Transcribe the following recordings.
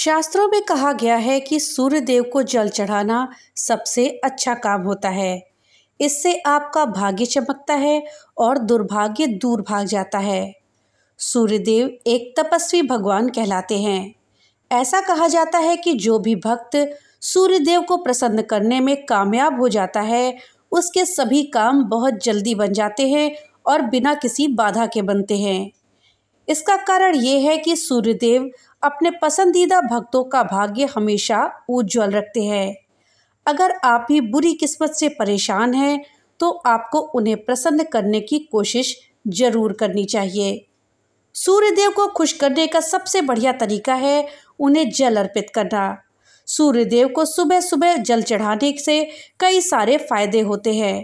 शास्त्रों में कहा गया है कि सूर्य देव को जल चढ़ाना सबसे अच्छा काम होता है इससे आपका भाग्य चमकता है और दुर्भाग्य दूर भाग जाता है सूर्यदेव एक तपस्वी भगवान कहलाते हैं ऐसा कहा जाता है कि जो भी भक्त सूर्यदेव को प्रसन्न करने में कामयाब हो जाता है उसके सभी काम बहुत जल्दी बन जाते हैं और बिना किसी बाधा के बनते हैं इसका कारण ये है कि सूर्यदेव अपने पसंदीदा भक्तों का भाग्य हमेशा उज्जवल रखते हैं अगर आप भी बुरी किस्मत से परेशान हैं तो आपको उन्हें प्रसन्न करने की कोशिश जरूर करनी चाहिए सूर्यदेव को खुश करने का सबसे बढ़िया तरीका है उन्हें जल अर्पित करना सूर्यदेव को सुबह सुबह जल चढ़ाने से कई सारे फायदे होते हैं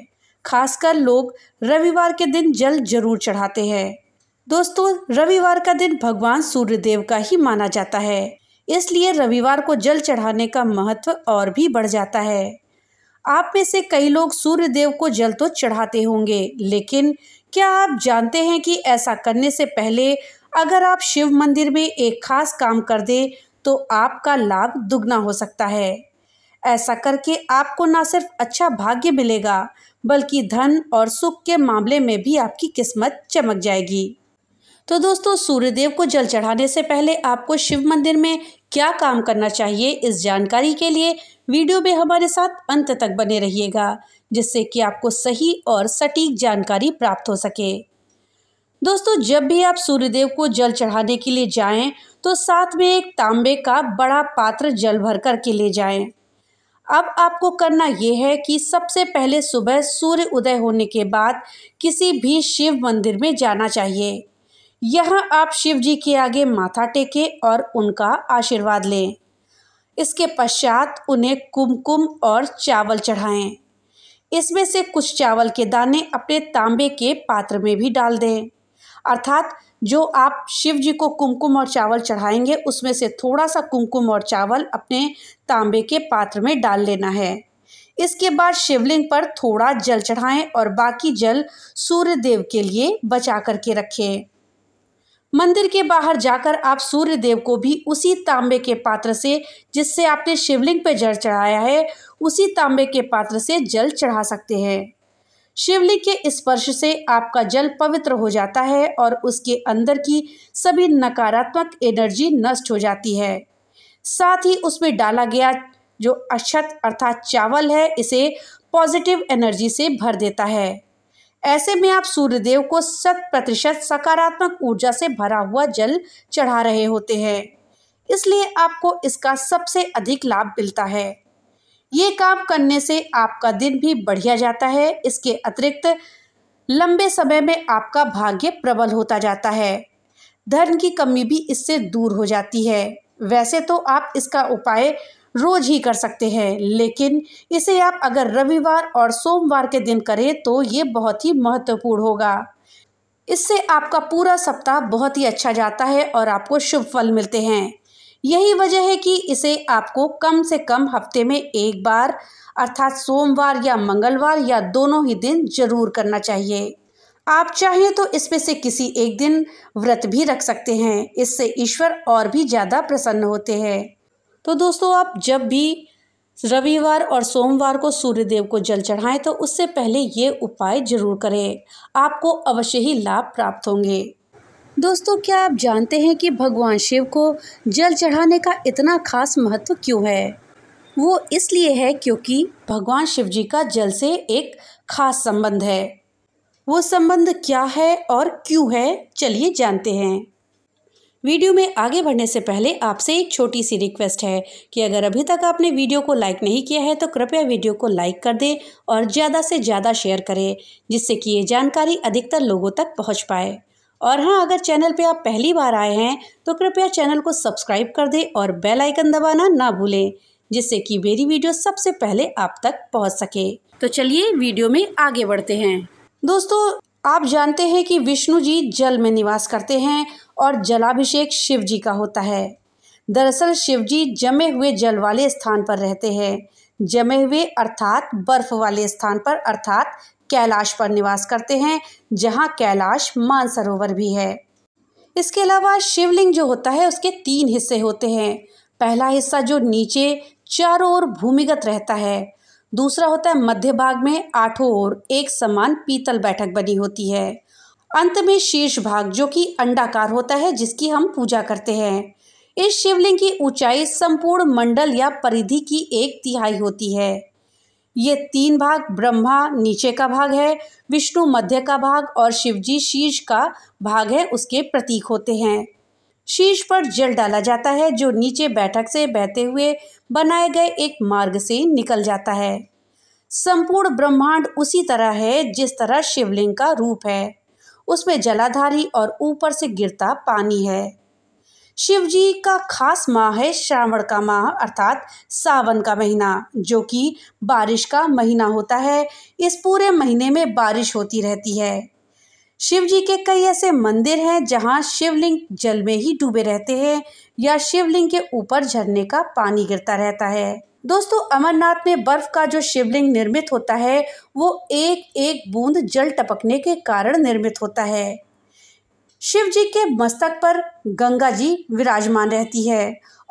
खासकर लोग रविवार के दिन जल जरूर चढ़ाते हैं दोस्तों रविवार का दिन भगवान सूर्य देव का ही माना जाता है इसलिए रविवार को जल चढ़ाने का महत्व और भी बढ़ जाता है आप में से कई लोग सूर्य देव को जल तो चढ़ाते होंगे लेकिन क्या आप जानते हैं कि ऐसा करने से पहले अगर आप शिव मंदिर में एक खास काम कर दे तो आपका लाभ दुगना हो सकता है ऐसा करके आपको ना सिर्फ अच्छा भाग्य मिलेगा बल्कि धन और सुख के मामले में भी आपकी किस्मत चमक जाएगी तो दोस्तों सूर्यदेव को जल चढ़ाने से पहले आपको शिव मंदिर में क्या काम करना चाहिए इस जानकारी के लिए वीडियो में हमारे साथ अंत तक बने रहिएगा जिससे कि आपको सही और सटीक जानकारी प्राप्त हो सके दोस्तों जब भी आप सूर्यदेव को जल चढ़ाने के लिए जाएं तो साथ में एक तांबे का बड़ा पात्र जल भर कर के ले जाएं। अब आपको करना ये है कि सबसे पहले सुबह सूर्य उदय होने के बाद किसी भी शिव मंदिर में जाना चाहिए यहाँ आप शिव जी के आगे माथा टेकें और उनका आशीर्वाद लें इसके पश्चात उन्हें कुमकुम और चावल चढ़ाएं इसमें से कुछ चावल के दाने अपने तांबे के पात्र में भी डाल दें अर्थात जो आप शिव जी को कुमकुम और चावल चढ़ाएंगे उसमें से थोड़ा सा कुमकुम और चावल अपने तांबे के पात्र में डाल लेना है इसके बाद शिवलिंग पर थोड़ा जल चढ़ाएं और बाकी जल सूर्य देव के लिए बचा करके रखें मंदिर के बाहर जाकर आप सूर्य देव को भी उसी तांबे के पात्र से जिससे आपने शिवलिंग पर जल चढ़ाया है उसी तांबे के पात्र से जल चढ़ा सकते हैं शिवलिंग के स्पर्श से आपका जल पवित्र हो जाता है और उसके अंदर की सभी नकारात्मक एनर्जी नष्ट हो जाती है साथ ही उसमें डाला गया जो अक्षत अर्थात चावल है इसे पॉजिटिव एनर्जी से भर देता है ऐसे में आप सूर्यदेव को शत प्रतिशत सकारात्मक ऊर्जा से भरा हुआ जल चढ़ा रहे होते हैं इसलिए आपको इसका सबसे अधिक लाभ मिलता है ये काम करने से आपका दिन भी बढ़िया जाता है इसके अतिरिक्त लंबे समय में आपका भाग्य प्रबल होता जाता है धन की कमी भी इससे दूर हो जाती है वैसे तो आप इसका उपाय रोज ही कर सकते हैं लेकिन इसे आप अगर रविवार और सोमवार के दिन करें तो ये बहुत ही महत्वपूर्ण होगा इससे आपका पूरा सप्ताह बहुत ही अच्छा जाता है और आपको शुभ फल मिलते हैं यही वजह है कि इसे आपको कम से कम हफ्ते में एक बार अर्थात सोमवार या मंगलवार या दोनों ही दिन जरूर करना चाहिए आप चाहें तो इसमें से किसी एक दिन व्रत भी रख सकते हैं इससे ईश्वर और भी ज़्यादा प्रसन्न होते हैं तो दोस्तों आप जब भी रविवार और सोमवार को सूर्यदेव को जल चढ़ाएं तो उससे पहले ये उपाय जरूर करें आपको अवश्य ही लाभ प्राप्त होंगे दोस्तों क्या आप जानते हैं कि भगवान शिव को जल चढ़ाने का इतना खास महत्व क्यों है वो इसलिए है क्योंकि भगवान शिव जी का जल से एक खास संबंध है वो संबंध क्या है और क्यों है चलिए जानते हैं वीडियो में आगे बढ़ने से पहले आपसे एक छोटी सी रिक्वेस्ट है कि अगर अभी तक आपने वीडियो को लाइक नहीं किया है तो कृपया वीडियो को लाइक कर दें और ज़्यादा से ज़्यादा शेयर करें जिससे कि ये जानकारी अधिकतर लोगों तक पहुँच पाए और हाँ अगर चैनल पे आप पहली बार आए हैं तो कृपया चैनल को सब्सक्राइब कर दें और बेल आइकन दबाना ना भूलें जिससे कि मेरी वीडियो सबसे पहले आप तक पहुंच सके तो चलिए वीडियो में आगे बढ़ते हैं दोस्तों आप जानते हैं कि विष्णु जी जल में निवास करते हैं और जलाभिषेक शिव जी का होता है दरअसल शिव जी जमे हुए जल वाले स्थान पर रहते हैं जमे हुए अर्थात बर्फ वाले स्थान पर अर्थात कैलाश पर निवास करते हैं जहाँ कैलाश मानसरोवर भी है इसके अलावा शिवलिंग जो होता है उसके तीन हिस्से होते हैं पहला हिस्सा जो नीचे चारों ओर भूमिगत रहता है दूसरा होता है मध्य भाग में आठों ओर एक समान पीतल बैठक बनी होती है अंत में शीर्ष भाग जो कि अंडाकार होता है जिसकी हम पूजा करते हैं इस शिवलिंग की ऊंचाई संपूर्ण मंडल या परिधि की एक तिहाई होती है ये तीन भाग ब्रह्मा नीचे का भाग है विष्णु मध्य का भाग और शिवजी शीर्ष का भाग है उसके प्रतीक होते हैं शीर्ष पर जल डाला जाता है जो नीचे बैठक से बहते हुए बनाए गए एक मार्ग से निकल जाता है संपूर्ण ब्रह्मांड उसी तरह है जिस तरह शिवलिंग का रूप है उसमें जलाधारी और ऊपर से गिरता पानी है शिव जी का खास माह है श्रावण का माह अर्थात सावन का महीना जो कि बारिश का महीना होता है इस पूरे महीने में बारिश होती रहती है शिव जी के कई ऐसे मंदिर हैं जहां शिवलिंग जल में ही डूबे रहते हैं या शिवलिंग के ऊपर झरने का पानी गिरता रहता है दोस्तों अमरनाथ में बर्फ का जो शिवलिंग निर्मित होता है वो एक एक बूंद जल टपकने के कारण निर्मित होता है शिव जी के मस्तक पर गंगा जी विराजमान रहती है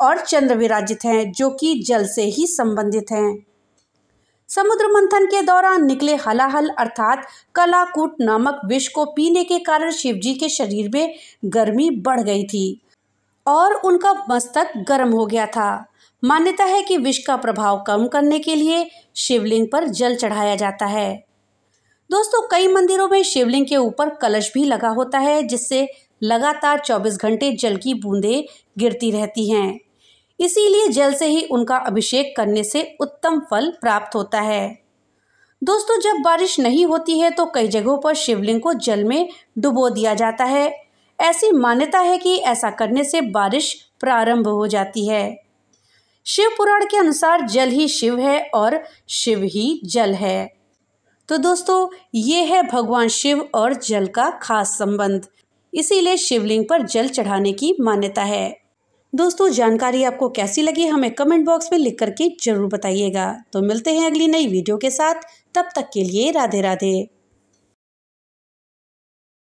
और चंद्र विराजित हैं जो कि जल से ही संबंधित हैं समुद्र मंथन के दौरान निकले हलाहल अर्थात कलाकूट नामक विष को पीने के कारण शिव जी के शरीर में गर्मी बढ़ गई थी और उनका मस्तक गर्म हो गया था मान्यता है कि विष का प्रभाव कम करने के लिए शिवलिंग पर जल चढ़ाया जाता है दोस्तों कई मंदिरों में शिवलिंग के ऊपर कलश भी लगा होता है जिससे लगातार 24 घंटे जल की बूंदें गिरती रहती हैं इसीलिए जल से ही उनका अभिषेक करने से उत्तम फल प्राप्त होता है दोस्तों जब बारिश नहीं होती है तो कई जगहों पर शिवलिंग को जल में डुबो दिया जाता है ऐसी मान्यता है कि ऐसा करने से बारिश प्रारंभ हो जाती है शिव पुराण के अनुसार जल ही शिव है और शिव ही जल है तो दोस्तों ये है भगवान शिव और जल का खास संबंध इसीलिए शिवलिंग पर जल चढ़ाने की मान्यता है दोस्तों जानकारी आपको कैसी लगी हमें कमेंट बॉक्स में लिख करके ज़रूर बताइएगा तो मिलते हैं अगली नई वीडियो के साथ तब तक के लिए राधे राधे